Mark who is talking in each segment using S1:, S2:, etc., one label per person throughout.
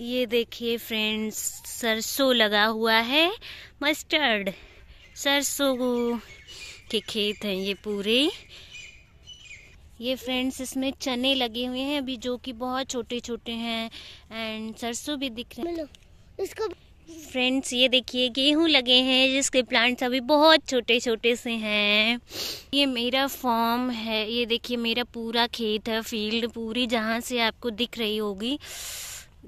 S1: ये देखिए फ्रेंड्स सरसों लगा हुआ है मस्टर्ड सरसों के खेत हैं ये पूरे ये फ्रेंड्स इसमें चने लगे हुए हैं अभी जो कि बहुत छोटे छोटे हैं एंड सरसों भी दिख रहे हैं इसको फ्रेंड्स ये देखिए गेहूं लगे हैं जिसके प्लांट्स अभी बहुत छोटे छोटे से हैं ये मेरा फॉर्म है ये देखिए मेरा पूरा खेत है फील्ड पूरी जहां से आपको दिख रही होगी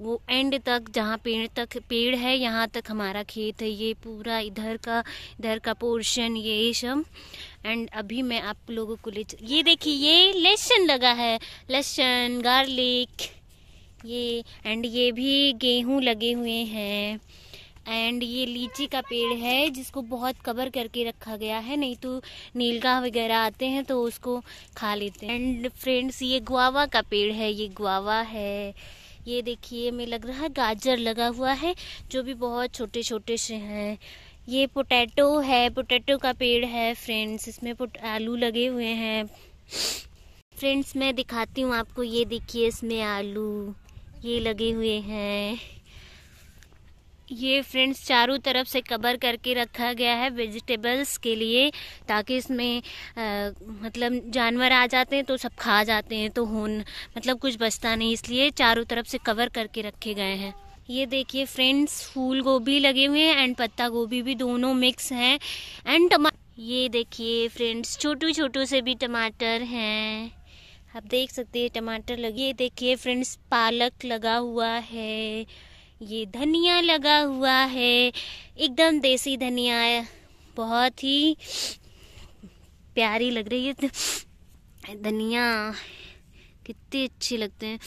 S1: वो एंड तक जहाँ पेड़ तक पेड़ है यहाँ तक हमारा खेत है ये पूरा इधर का इधर का पोर्शन ये सब एंड अभी मैं आप लोगों को ले ये देखिए ये लहसन लगा है लहसन गार्लिक ये एंड ये भी गेहूं लगे हुए हैं एंड ये लीची का पेड़ है जिसको बहुत कवर करके रखा गया है नहीं तो नीलगाह वगैरह आते हैं तो उसको खा लेते हैं एंड फ्रेंड्स ये गुआवा का पेड़ है ये गुआवा है ये देखिए में लग रहा है गाजर लगा हुआ है जो भी बहुत छोटे छोटे से हैं ये पोटैटो है पोटैटो का पेड़ है फ्रेंड्स इसमें आलू लगे हुए हैं फ्रेंड्स मैं दिखाती हूँ आपको ये देखिए इसमें आलू ये लगे हुए हैं ये फ्रेंड्स चारों तरफ से कवर करके रखा गया है वेजिटेबल्स के लिए ताकि इसमें आ, मतलब जानवर आ जाते हैं तो सब खा जाते हैं तो होन मतलब कुछ बचता नहीं इसलिए चारों तरफ से कवर करके रखे गए हैं ये देखिए फ्रेंड्स फूल गोभी लगे हुए हैं एंड पत्ता गोभी भी दोनों मिक्स हैं एंड टमा ये देखिए फ्रेंड्स छोटू छोटू से भी टमाटर हैं आप देख सकते हैं टमाटर लगे ये देखिए फ्रेंड्स पालक लगा हुआ है ये धनिया लगा हुआ है एकदम देसी धनिया है बहुत ही प्यारी लग रही है धनिया कितनी अच्छे लगते हैं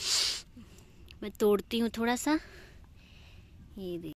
S1: मैं तोड़ती हूँ थोड़ा सा ये देख